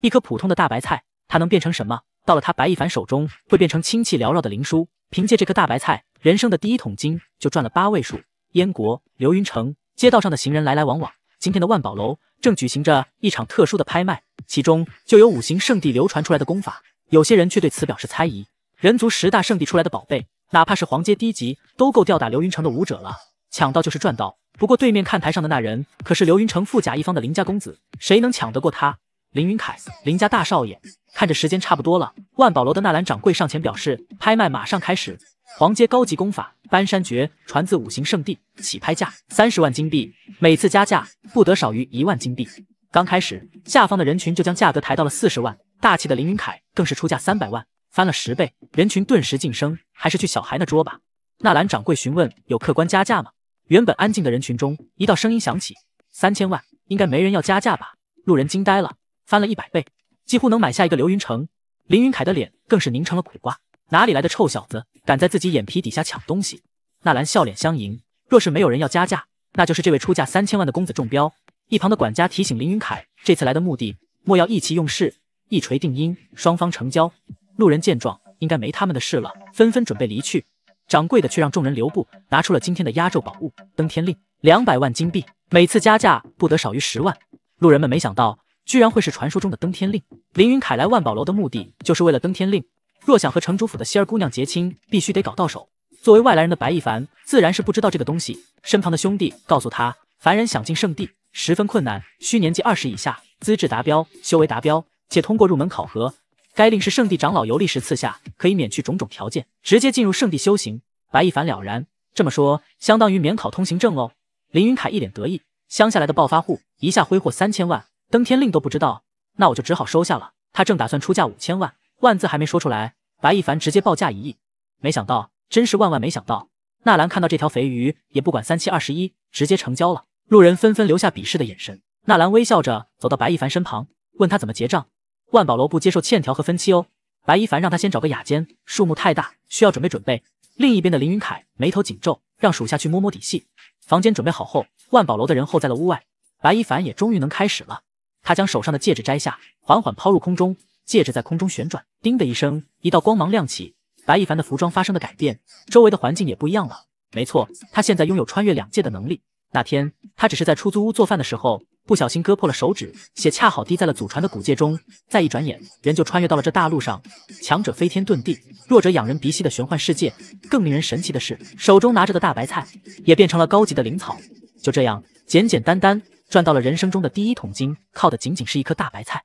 一颗普通的大白菜，它能变成什么？到了他白一凡手中，会变成清气缭绕的灵枢。凭借这颗大白菜，人生的第一桶金就赚了八位数。燕国流云城街道上的行人来来往往，今天的万宝楼正举行着一场特殊的拍卖，其中就有五行圣地流传出来的功法。有些人却对此表示猜疑。人族十大圣地出来的宝贝，哪怕是黄阶低级，都够吊打流云城的武者了。抢到就是赚到。不过对面看台上的那人可是流云城富甲一方的林家公子，谁能抢得过他？林云凯，林家大少爷，看着时间差不多了，万宝楼的纳兰掌柜上前表示，拍卖马上开始。黄阶高级功法《搬山诀》，传自五行圣地，起拍价三十万金币，每次加价不得少于一万金币。刚开始，下方的人群就将价格抬到了四十万，大气的林云凯更是出价三百万，翻了十倍，人群顿时晋升。还是去小孩那桌吧。纳兰掌柜询问有客官加价吗？原本安静的人群中，一道声音响起：三千万，应该没人要加价吧？路人惊呆了。翻了一百倍，几乎能买下一个流云城。林云凯的脸更是凝成了苦瓜。哪里来的臭小子，敢在自己眼皮底下抢东西？纳兰笑脸相迎。若是没有人要加价，那就是这位出价三千万的公子中标。一旁的管家提醒林云凯，这次来的目的，莫要意气用事。一锤定音，双方成交。路人见状，应该没他们的事了，纷纷准备离去。掌柜的却让众人留步，拿出了今天的压轴宝物——登天令，两百万金币，每次加价不得少于十万。路人们没想到。居然会是传说中的登天令！林云凯来万宝楼的目的就是为了登天令。若想和城主府的希儿姑娘结亲，必须得搞到手。作为外来人的白一凡自然是不知道这个东西。身旁的兄弟告诉他，凡人想进圣地十分困难，需年纪二十以下，资质达标，修为达标，且通过入门考核。该令是圣地长老游历时赐下，可以免去种种条件，直接进入圣地修行。白一凡了然，这么说相当于免考通行证喽。林云凯一脸得意，乡下来的暴发户一下挥霍三千万。登天令都不知道，那我就只好收下了。他正打算出价五千万，万字还没说出来，白一凡直接报价一亿。没想到，真是万万没想到。纳兰看到这条肥鱼，也不管三七二十一，直接成交了。路人纷纷留下鄙视的眼神。纳兰微笑着走到白一凡身旁，问他怎么结账。万宝楼不接受欠条和分期哦。白一凡让他先找个雅间，数目太大，需要准备准备。另一边的林云凯眉头紧皱，让属下去摸摸底细。房间准备好后，万宝楼的人候在了屋外。白一凡也终于能开始了。他将手上的戒指摘下，缓缓抛入空中，戒指在空中旋转，叮的一声，一道光芒亮起，白一凡的服装发生了改变，周围的环境也不一样了。没错，他现在拥有穿越两界的能力。那天他只是在出租屋做饭的时候，不小心割破了手指，血恰好滴在了祖传的古戒中。再一转眼，人就穿越到了这大陆上，强者飞天遁地，弱者仰人鼻息的玄幻世界。更令人神奇的是，手中拿着的大白菜也变成了高级的灵草。就这样，简简单单赚到了人生中的第一桶金，靠的仅仅是一颗大白菜。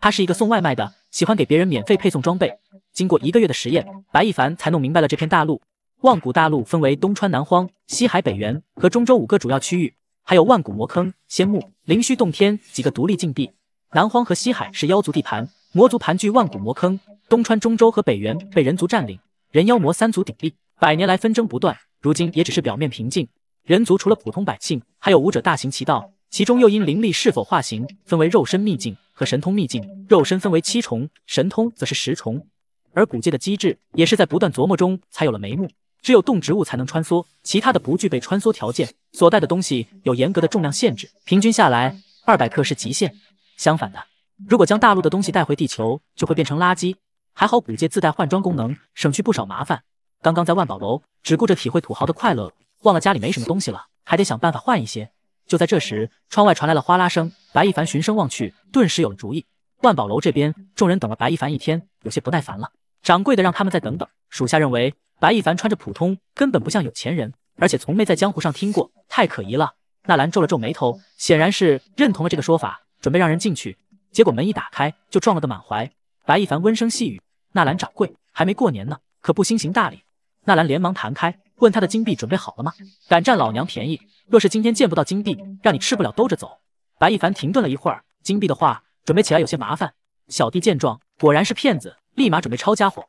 他是一个送外卖的，喜欢给别人免费配送装备。经过一个月的实验，白一凡才弄明白了这片大陆——万古大陆，分为东川、南荒、西海、北原和中州五个主要区域，还有万古魔坑、仙墓、灵虚洞天几个独立禁地。南荒和西海是妖族地盘，魔族盘踞万古魔坑，东川、中州和北原被人族占领，人妖魔三足鼎立，百年来纷争不断，如今也只是表面平静。人族除了普通百姓，还有武者大行其道，其中又因灵力是否化形，分为肉身秘境和神通秘境。肉身分为七重，神通则是十重。而古界的机制也是在不断琢磨中才有了眉目。只有动植物才能穿梭，其他的不具备穿梭条件。所带的东西有严格的重量限制，平均下来二百克是极限。相反的，如果将大陆的东西带回地球，就会变成垃圾。还好古界自带换装功能，省去不少麻烦。刚刚在万宝楼，只顾着体会土豪的快乐。忘了家里没什么东西了，还得想办法换一些。就在这时，窗外传来了哗啦声。白一凡循声望去，顿时有了主意。万宝楼这边，众人等了白一凡一天，有些不耐烦了。掌柜的让他们再等等。属下认为，白一凡穿着普通，根本不像有钱人，而且从没在江湖上听过，太可疑了。纳兰皱了皱眉头，显然是认同了这个说法，准备让人进去。结果门一打开，就撞了个满怀。白一凡温声细语：“纳兰掌柜，还没过年呢，可不兴行大礼。”纳兰连忙弹开。问他的金币准备好了吗？敢占老娘便宜！若是今天见不到金币，让你吃不了兜着走！白一凡停顿了一会儿，金币的话准备起来有些麻烦。小弟见状，果然是骗子，立马准备抄家伙。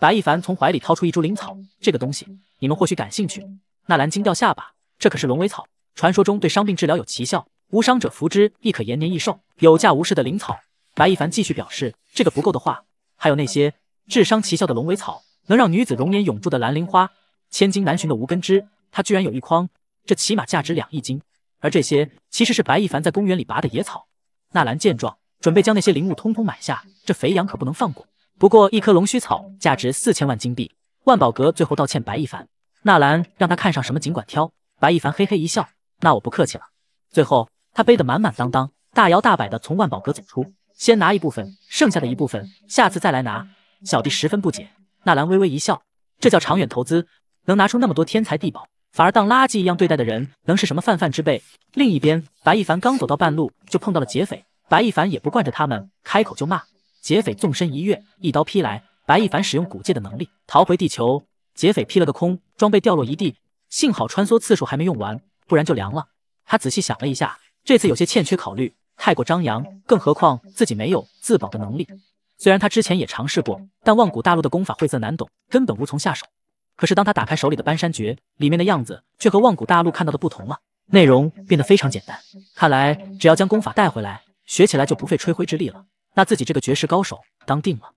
白一凡从怀里掏出一株灵草，这个东西你们或许感兴趣。纳兰惊掉下巴，这可是龙尾草，传说中对伤病治疗有奇效，无伤者服之亦可延年益寿。有价无市的灵草，白一凡继续表示，这个不够的话，还有那些治伤奇效的龙尾草，能让女子容颜永驻的兰陵花。千金难寻的无根枝，他居然有一筐，这起码价值两亿金。而这些其实是白一凡在公园里拔的野草。纳兰见状，准备将那些灵物通通买下，这肥羊可不能放过。不过一颗龙须草价值四千万金币，万宝阁最后道歉，白一凡，纳兰让他看上什么尽管挑。白一凡嘿嘿一笑，那我不客气了。最后他背得满满当当，大摇大摆地从万宝阁走出，先拿一部分，剩下的一部分下次再来拿。小弟十分不解，纳兰微微一笑，这叫长远投资。能拿出那么多天才地宝，反而当垃圾一样对待的人，能是什么泛泛之辈？另一边，白一凡刚走到半路，就碰到了劫匪。白一凡也不惯着他们，开口就骂。劫匪纵身一跃，一刀劈来。白一凡使用古界的能力逃回地球。劫匪劈了个空，装备掉落一地。幸好穿梭次数还没用完，不然就凉了。他仔细想了一下，这次有些欠缺考虑，太过张扬。更何况自己没有自保的能力。虽然他之前也尝试过，但万古大陆的功法晦涩难懂，根本无从下手。可是当他打开手里的搬山诀，里面的样子却和万古大陆看到的不同了，内容变得非常简单。看来只要将功法带回来，学起来就不费吹灰之力了。那自己这个绝世高手当定了。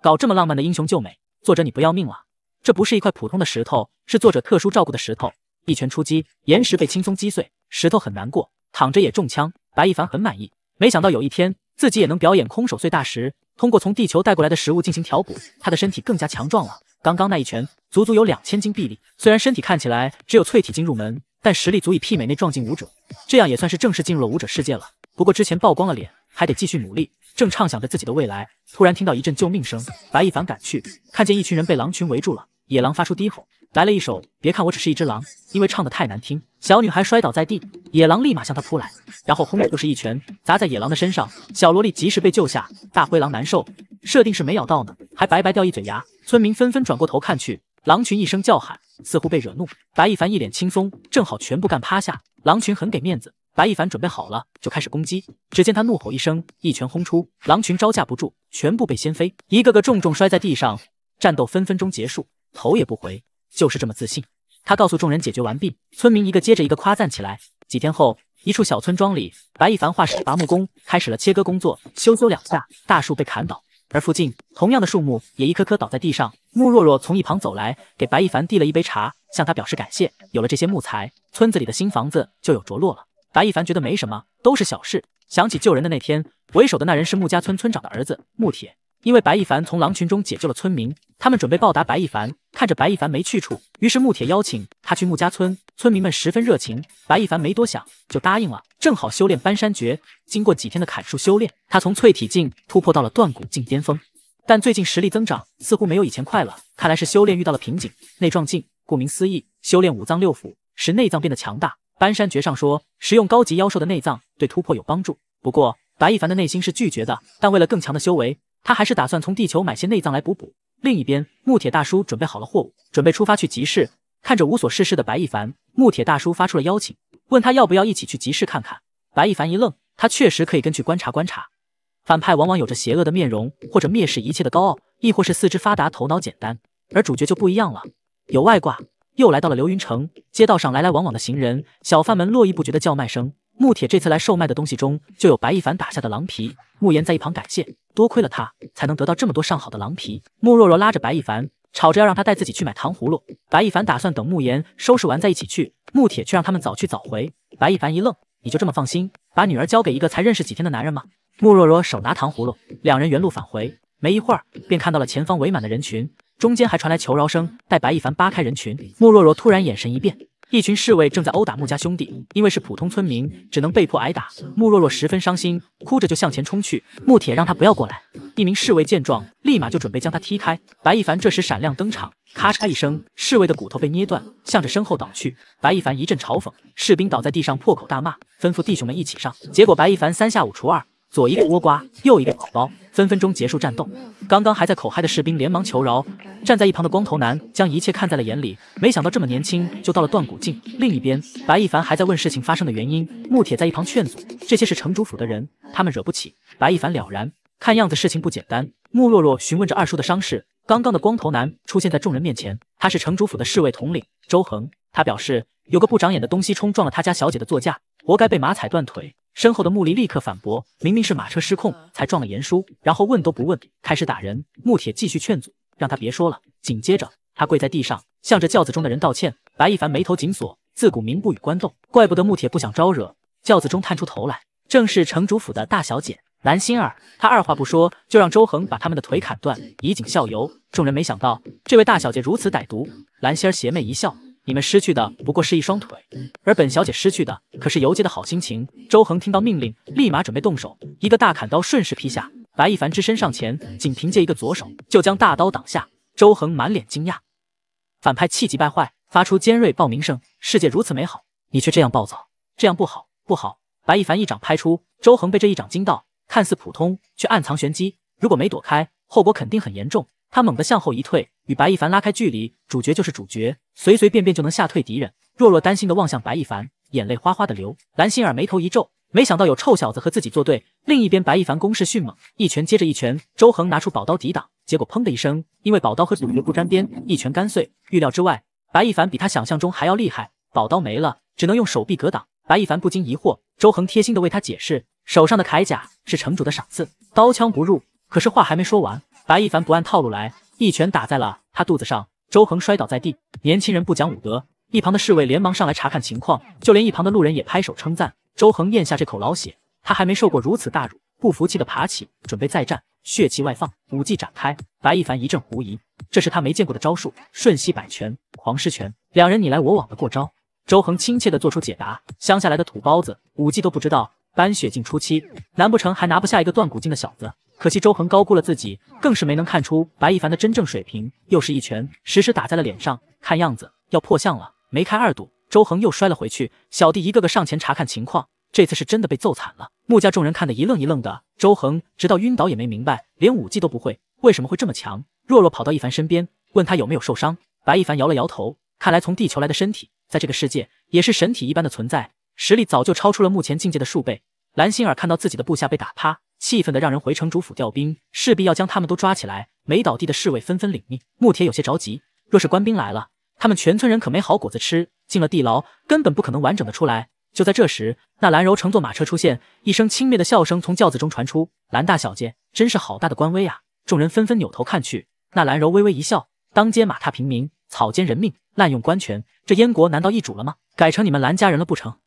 搞这么浪漫的英雄救美，作者你不要命了？这不是一块普通的石头，是作者特殊照顾的石头。一拳出击，岩石被轻松击碎，石头很难过，躺着也中枪。白一凡很满意，没想到有一天自己也能表演空手碎大石。通过从地球带过来的食物进行调补，他的身体更加强壮了。刚刚那一拳足足有两千斤臂力，虽然身体看起来只有淬体境入门，但实力足以媲美那壮劲武者。这样也算是正式进入了武者世界了。不过之前曝光了脸，还得继续努力。正畅想着自己的未来，突然听到一阵救命声，白一凡赶去，看见一群人被狼群围住了，野狼发出低吼。来了一首，别看我只是一只狼，因为唱的太难听，小女孩摔倒在地，野狼立马向她扑来，然后轰的就是一拳砸在野狼的身上，小萝莉及时被救下，大灰狼难受，设定是没咬到呢，还白白掉一嘴牙，村民纷纷转过头看去，狼群一声叫喊，似乎被惹怒，白一凡一脸轻松，正好全部干趴下，狼群很给面子，白一凡准备好了就开始攻击，只见他怒吼一声，一拳轰出，狼群招架不住，全部被掀飞，一个个重重摔在地上，战斗分分钟结束，头也不回。就是这么自信，他告诉众人解决完毕，村民一个接着一个夸赞起来。几天后，一处小村庄里，白一凡化身伐木工，开始了切割工作，咻咻两下，大树被砍倒，而附近同样的树木也一棵棵倒在地上。穆若若从一旁走来，给白一凡递了一杯茶，向他表示感谢。有了这些木材，村子里的新房子就有着落了。白一凡觉得没什么，都是小事。想起救人的那天，为首的那人是穆家村村长的儿子穆铁。因为白一凡从狼群中解救了村民，他们准备报答白一凡。看着白一凡没去处，于是穆铁邀请他去穆家村。村民们十分热情，白一凡没多想就答应了。正好修炼搬山诀，经过几天的砍树修炼，他从淬体境突破到了断骨境巅峰。但最近实力增长似乎没有以前快了，看来是修炼遇到了瓶颈。内壮境，顾名思义，修炼五脏六腑，使内脏变得强大。搬山诀上说，食用高级妖兽的内脏对突破有帮助。不过白一凡的内心是拒绝的，但为了更强的修为。他还是打算从地球买些内脏来补补。另一边，木铁大叔准备好了货物，准备出发去集市。看着无所事事的白一凡，木铁大叔发出了邀请，问他要不要一起去集市看看。白一凡一愣，他确实可以跟去观察观察。反派往往有着邪恶的面容，或者蔑视一切的高傲，亦或是四肢发达头脑简单，而主角就不一样了，有外挂。又来到了流云城，街道上来来往往的行人，小贩们络绎不绝的叫卖声。穆铁这次来售卖的东西中，就有白一凡打下的狼皮。穆言在一旁感谢，多亏了他，才能得到这么多上好的狼皮。穆若若拉着白一凡，吵着要让他带自己去买糖葫芦。白一凡打算等穆言收拾完再一起去，穆铁却让他们早去早回。白一凡一愣：“你就这么放心，把女儿交给一个才认识几天的男人吗？”穆若若手拿糖葫芦，两人原路返回，没一会儿便看到了前方围满的人群，中间还传来求饶声。待白一凡扒开人群，穆若若突然眼神一变。一群侍卫正在殴打穆家兄弟，因为是普通村民，只能被迫挨打。穆若若十分伤心，哭着就向前冲去。穆铁让他不要过来。一名侍卫见状，立马就准备将他踢开。白一凡这时闪亮登场，咔嚓一声，侍卫的骨头被捏断，向着身后倒去。白一凡一阵嘲讽，士兵倒在地上破口大骂，吩咐弟兄们一起上。结果白一凡三下五除二。左一个倭瓜，右一个宝宝，分分钟结束战斗。刚刚还在口嗨的士兵连忙求饶。站在一旁的光头男将一切看在了眼里，没想到这么年轻就到了断骨境。另一边，白一凡还在问事情发生的原因，穆铁在一旁劝阻：“这些是城主府的人，他们惹不起。”白一凡了然，看样子事情不简单。穆若若询问着二叔的伤势。刚刚的光头男出现在众人面前，他是城主府的侍卫统领周恒。他表示有个不长眼的东西冲撞了他家小姐的座驾，活该被马踩断腿。身后的穆力立刻反驳，明明是马车失控才撞了严叔，然后问都不问，开始打人。穆铁继续劝阻，让他别说了。紧接着，他跪在地上，向着轿子中的人道歉。白一凡眉头紧锁，自古民不与官斗，怪不得穆铁不想招惹。轿子中探出头来，正是城主府的大小姐蓝心儿。她二话不说，就让周恒把他们的腿砍断，以儆效尤。众人没想到这位大小姐如此歹毒。蓝心儿邪魅一笑。你们失去的不过是一双腿，而本小姐失去的可是游街的好心情。周恒听到命令，立马准备动手，一个大砍刀顺势劈下。白一凡只身上前，仅凭借一个左手就将大刀挡下。周恒满脸惊讶，反派气急败坏，发出尖锐爆鸣声。世界如此美好，你却这样暴躁，这样不好，不好！白一凡一掌拍出，周恒被这一掌惊到，看似普通，却暗藏玄机。如果没躲开，后果肯定很严重。他猛地向后一退，与白一凡拉开距离。主角就是主角，随随便便就能吓退敌人。若若担心的望向白一凡，眼泪哗哗的流。蓝心儿眉头一皱，没想到有臭小子和自己作对。另一边，白一凡攻势迅猛，一拳接着一拳。周恒拿出宝刀抵挡，结果砰的一声，因为宝刀和主角不沾边，一拳干碎。预料之外，白一凡比他想象中还要厉害。宝刀没了，只能用手臂格挡。白一凡不禁疑惑，周恒贴心的为他解释，手上的铠甲是城主的赏赐，刀枪不入。可是话还没说完。白一凡不按套路来，一拳打在了他肚子上，周恒摔倒在地。年轻人不讲武德，一旁的侍卫连忙上来查看情况，就连一旁的路人也拍手称赞。周恒咽下这口老血，他还没受过如此大辱，不服气的爬起，准备再战。血气外放，武技展开。白一凡一阵狐疑，这是他没见过的招数。瞬息百拳，狂狮拳，两人你来我往的过招。周恒亲切的做出解答：乡下来的土包子，武技都不知道，搬雪境初期，难不成还拿不下一个断骨境的小子？可惜周恒高估了自己，更是没能看出白一凡的真正水平。又是一拳，实实打在了脸上，看样子要破相了。梅开二度，周恒又摔了回去。小弟一个个上前查看情况，这次是真的被揍惨了。穆家众人看得一愣一愣的。周恒直到晕倒也没明白，连武技都不会，为什么会这么强？若若跑到一凡身边，问他有没有受伤。白一凡摇了摇头，看来从地球来的身体，在这个世界也是神体一般的存在，实力早就超出了目前境界的数倍。蓝心儿看到自己的部下被打趴。气愤的让人回城主府调兵，势必要将他们都抓起来。没倒地的侍卫纷纷领命。穆铁有些着急，若是官兵来了，他们全村人可没好果子吃。进了地牢，根本不可能完整的出来。就在这时，那兰柔乘坐马车出现，一声轻蔑的笑声从轿子中传出：“兰大小姐真是好大的官威啊！”众人纷纷扭头看去，那兰柔微微一笑：“当街马踏平民，草菅人命，滥用官权，这燕国难道易主了吗？改成你们兰家人了不成？”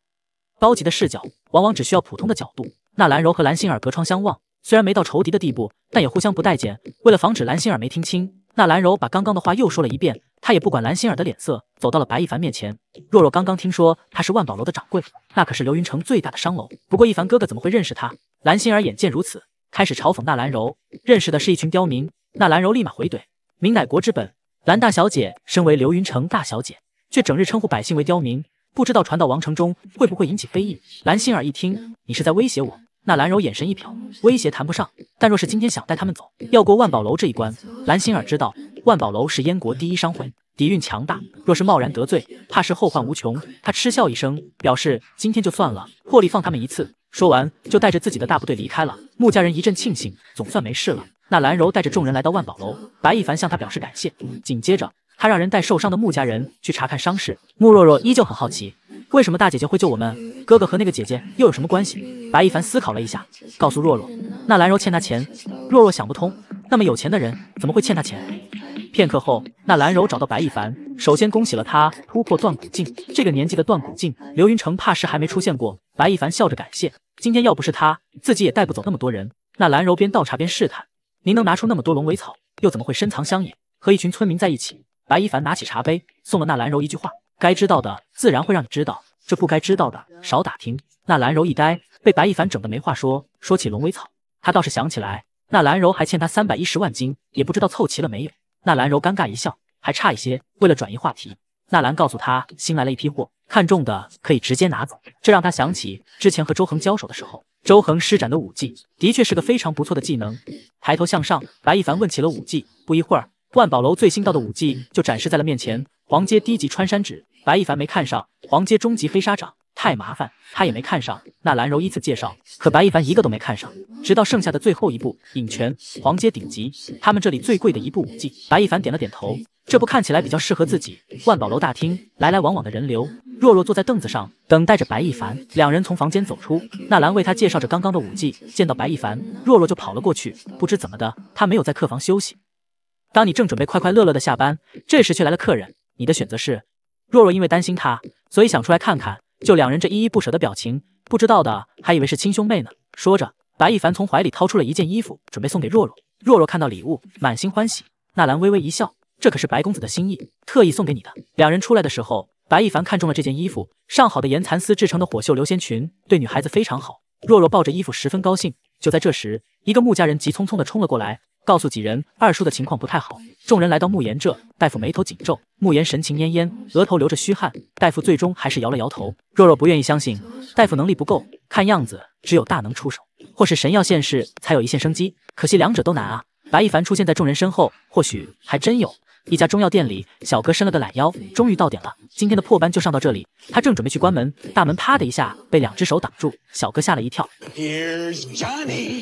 高级的视角往往只需要普通的角度。那兰柔和兰心儿隔窗相望，虽然没到仇敌的地步，但也互相不待见。为了防止兰心儿没听清，那兰柔把刚刚的话又说了一遍。她也不管兰心儿的脸色，走到了白一凡面前。若若刚刚听说他是万宝楼的掌柜，那可是流云城最大的商楼。不过一凡哥哥怎么会认识他？兰心儿眼见如此，开始嘲讽那兰柔认识的是一群刁民。那兰柔立马回怼：民乃国之本，兰大小姐身为流云城大小姐，却整日称呼百姓为刁民，不知道传到王城中会不会引起非议？兰心儿一听，你是在威胁我？那兰柔眼神一瞟，威胁谈不上，但若是今天想带他们走，要过万宝楼这一关。蓝心儿知道，万宝楼是燕国第一商会，底蕴强大，若是贸然得罪，怕是后患无穷。他嗤笑一声，表示今天就算了，破例放他们一次。说完，就带着自己的大部队离开了。穆家人一阵庆幸，总算没事了。那兰柔带着众人来到万宝楼，白一凡向他表示感谢。紧接着，他让人带受伤的穆家人去查看伤势。穆若若依旧很好奇。为什么大姐姐会救我们？哥哥和那个姐姐又有什么关系？白一凡思考了一下，告诉若若，那兰柔欠他钱。若若想不通，那么有钱的人怎么会欠他钱？片刻后，那兰柔找到白一凡，首先恭喜了他突破断骨境。这个年纪的断骨境，刘云成怕是还没出现过。白一凡笑着感谢，今天要不是他自己也带不走那么多人。那兰柔边倒茶边试探，您能拿出那么多龙尾草，又怎么会深藏乡野和一群村民在一起？白一凡拿起茶杯，送了那兰柔一句话。该知道的自然会让你知道，这不该知道的少打听。那兰柔一呆，被白一凡整得没话说。说起龙尾草，他倒是想起来，那兰柔还欠他三百一十万金，也不知道凑齐了没有。那兰柔尴尬一笑，还差一些。为了转移话题，纳兰告诉他新来了一批货，看中的可以直接拿走。这让他想起之前和周恒交手的时候，周恒施展的武技的确是个非常不错的技能。抬头向上，白一凡问起了武技。不一会儿，万宝楼最新到的武技就展示在了面前。黄阶低级穿山指。白一凡没看上黄阶终极黑沙掌，太麻烦。他也没看上那兰柔依次介绍，可白一凡一个都没看上。直到剩下的最后一步影拳，黄阶顶级，他们这里最贵的一部武技。白一凡点了点头，这部看起来比较适合自己。万宝楼大厅来来往往的人流，若若坐在凳子上等待着白一凡。两人从房间走出，纳兰为他介绍着刚刚的武技。见到白一凡，若若就跑了过去。不知怎么的，他没有在客房休息。当你正准备快快乐乐的下班，这时却来了客人，你的选择是？若若因为担心他，所以想出来看看。就两人这依依不舍的表情，不知道的还以为是亲兄妹呢。说着，白亦凡从怀里掏出了一件衣服，准备送给若若。若若看到礼物，满心欢喜。纳兰微微一笑，这可是白公子的心意，特意送给你的。两人出来的时候，白亦凡看中了这件衣服，上好的岩蚕丝制成的火绣流仙裙，对女孩子非常好。若若抱着衣服，十分高兴。就在这时，一个穆家人急匆匆的冲了过来。告诉几人，二叔的情况不太好。众人来到慕言这，大夫眉头紧皱，慕言神情恹恹，额头流着虚汗。大夫最终还是摇了摇头，若若不愿意相信，大夫能力不够，看样子只有大能出手，或是神药现世才有一线生机。可惜两者都难啊！白一凡出现在众人身后，或许还真有。一家中药店里，小哥伸了个懒腰，终于到点了。今天的破班就上到这里，他正准备去关门，大门啪的一下被两只手挡住，小哥吓了一跳。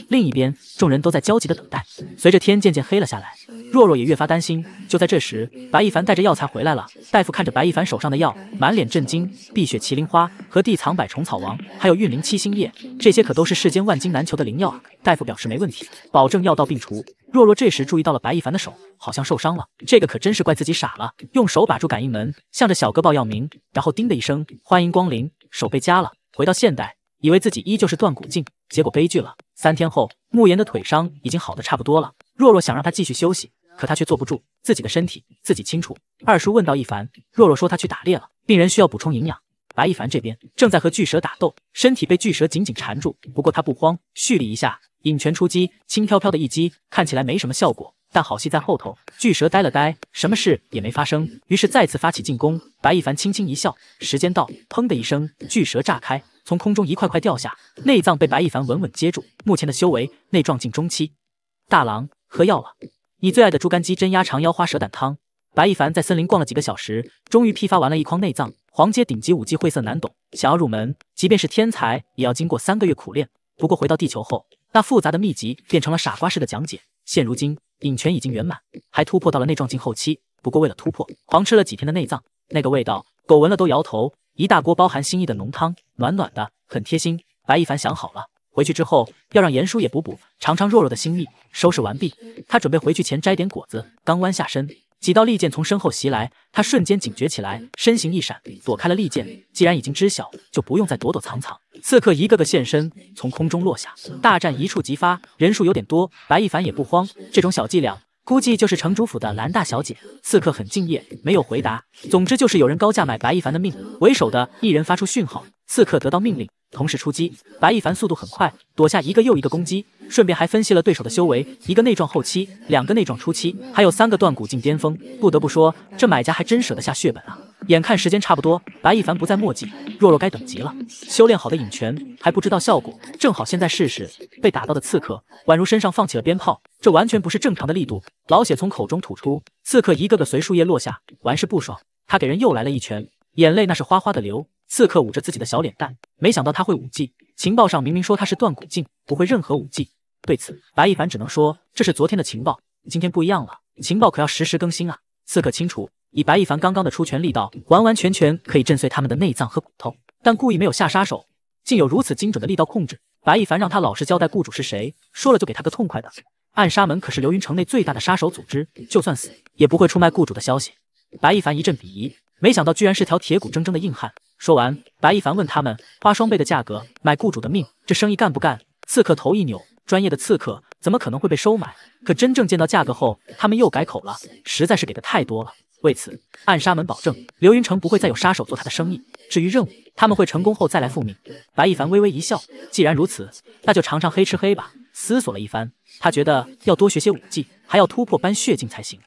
另一边，众人都在焦急的等待。随着天渐渐黑了下来，若若也越发担心。就在这时，白一凡带着药材回来了。大夫看着白一凡手上的药，满脸震惊。碧雪麒麟花和地藏百虫草王，还有孕灵七星叶，这些可都是世间万金难求的灵药啊！大夫表示没问题，保证药到病除。若若这时注意到了白一凡的手好像受伤了，这个可真是怪自己傻了。用手把住感应门，向着小哥报药名，然后叮的一声，欢迎光临，手被夹了。回到现代，以为自己依旧是断骨境，结果悲剧了。三天后，慕言的腿伤已经好的差不多了，若若想让他继续休息，可他却坐不住，自己的身体自己清楚。二叔问道一凡，若若说他去打猎了，病人需要补充营养。白一凡这边正在和巨蛇打斗，身体被巨蛇紧紧缠住，不过他不慌，蓄力一下。引拳出击，轻飘飘的一击，看起来没什么效果，但好戏在后头。巨蛇呆了呆，什么事也没发生，于是再次发起进攻。白一凡轻轻一笑，时间到，砰的一声，巨蛇炸开，从空中一块块掉下，内脏被白一凡稳稳接住。目前的修为，内壮境中期。大郎，喝药了，你最爱的猪肝鸡胗鸭肠腰花蛇胆汤。白一凡在森林逛了几个小时，终于批发完了一筐内脏。黄阶顶级武技晦涩难懂，想要入门，即便是天才，也要经过三个月苦练。不过回到地球后，那复杂的秘籍变成了傻瓜式的讲解。现如今，尹泉已经圆满，还突破到了内状境后期。不过为了突破，狂吃了几天的内脏，那个味道，狗闻了都摇头。一大锅包含心意的浓汤，暖暖的，很贴心。白一凡想好了，回去之后要让严叔也补补，尝尝弱弱的心意。收拾完毕，他准备回去前摘点果子。刚弯下身。几道利剑从身后袭来，他瞬间警觉起来，身形一闪，躲开了利剑。既然已经知晓，就不用再躲躲藏藏。刺客一个个现身，从空中落下，大战一触即发。人数有点多，白一凡也不慌。这种小伎俩，估计就是城主府的蓝大小姐。刺客很敬业，没有回答。总之就是有人高价买白一凡的命。为首的一人发出讯号，刺客得到命令。同时出击，白一凡速度很快，躲下一个又一个攻击，顺便还分析了对手的修为：一个内状后期，两个内状初期，还有三个断骨进巅峰。不得不说，这买家还真舍得下血本啊！眼看时间差不多，白一凡不再墨迹，若若该等急了。修炼好的影拳还不知道效果，正好现在试试。被打到的刺客宛如身上放起了鞭炮，这完全不是正常的力度，老血从口中吐出。刺客一个个随树叶落下，完事不爽，他给人又来了一拳，眼泪那是哗哗的流。刺客捂着自己的小脸蛋。没想到他会武技，情报上明明说他是断骨境，不会任何武技。对此，白一凡只能说这是昨天的情报，今天不一样了，情报可要实时更新啊！刺客清楚，以白一凡刚刚的出拳力道，完完全全可以震碎他们的内脏和骨头，但故意没有下杀手，竟有如此精准的力道控制。白一凡让他老实交代雇主是谁，说了就给他个痛快的。暗杀门可是流云城内最大的杀手组织，就算死也不会出卖雇主的消息。白一凡一阵鄙夷，没想到居然是条铁骨铮铮的硬汉。说完，白一凡问他们，花双倍的价格买雇主的命，这生意干不干？刺客头一扭，专业的刺客怎么可能会被收买？可真正见到价格后，他们又改口了，实在是给的太多了。为此，暗杀门保证，刘云城不会再有杀手做他的生意。至于任务，他们会成功后再来复命。白一凡微微一笑，既然如此，那就尝尝黑吃黑吧。思索了一番，他觉得要多学些武技，还要突破般血境才行。